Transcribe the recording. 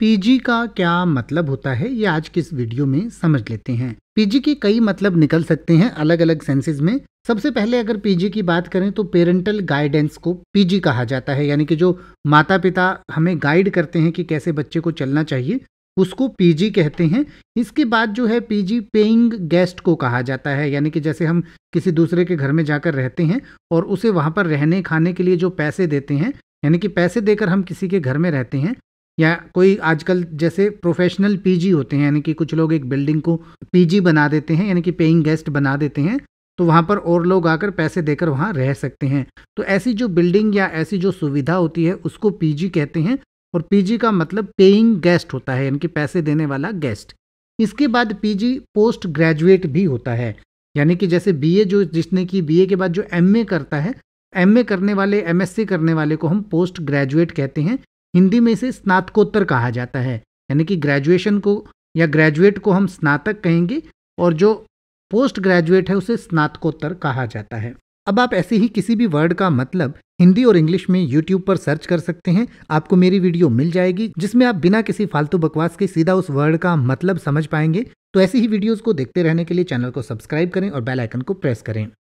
PG का क्या मतलब होता है ये आज के इस वीडियो में समझ लेते हैं पीजी के कई मतलब निकल सकते हैं अलग अलग सेंसेज में सबसे पहले अगर पीजी की बात करें तो पेरेंटल गाइडेंस को पीजी कहा जाता है यानी कि जो माता पिता हमें गाइड करते हैं कि कैसे बच्चे को चलना चाहिए उसको पीजी कहते हैं इसके बाद जो है पीजी पेइंग गेस्ट को कहा जाता है यानी कि जैसे हम किसी दूसरे के घर में जाकर रहते हैं और उसे वहाँ पर रहने खाने के लिए जो पैसे देते हैं यानी कि पैसे देकर हम किसी के घर में रहते हैं या कोई आजकल जैसे प्रोफेशनल पीजी होते हैं यानी कि कुछ लोग एक बिल्डिंग को पीजी बना देते हैं यानी कि पेइंग गेस्ट बना देते हैं तो वहाँ पर और लोग आकर पैसे देकर वहाँ रह सकते हैं तो ऐसी जो बिल्डिंग या ऐसी जो सुविधा होती है उसको पी कहते हैं और पी का मतलब पेइंग गेस्ट होता है यानी कि पैसे देने वाला गेस्ट इसके बाद पी पोस्ट ग्रेजुएट भी होता है यानी कि जैसे बी जो जिसने की बी के बाद जो एम करता है एम करने वाले एम करने वाले को हम पोस्ट ग्रेजुएट कहते हैं हिंदी में इसे स्नातकोत्तर कहा जाता है यानी कि ग्रेजुएशन को या ग्रेजुएट को हम स्नातक कहेंगे और जो पोस्ट ग्रेजुएट है उसे स्नातकोत्तर कहा जाता है अब आप ऐसे ही किसी भी वर्ड का मतलब हिंदी और इंग्लिश में यूट्यूब पर सर्च कर सकते हैं आपको मेरी वीडियो मिल जाएगी जिसमें आप बिना किसी फालतू बकवास के सीधा उस वर्ड का मतलब समझ पाएंगे तो ऐसी ही वीडियोज को देखते रहने के लिए चैनल को सब्सक्राइब करें और बेलाइकन को प्रेस करें